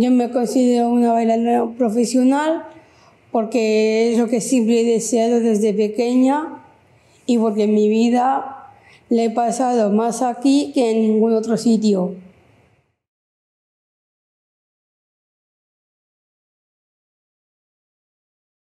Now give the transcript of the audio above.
Yo me considero una bailarina profesional porque es lo que siempre he deseado desde pequeña y porque en mi vida le he pasado más aquí que en ningún otro sitio.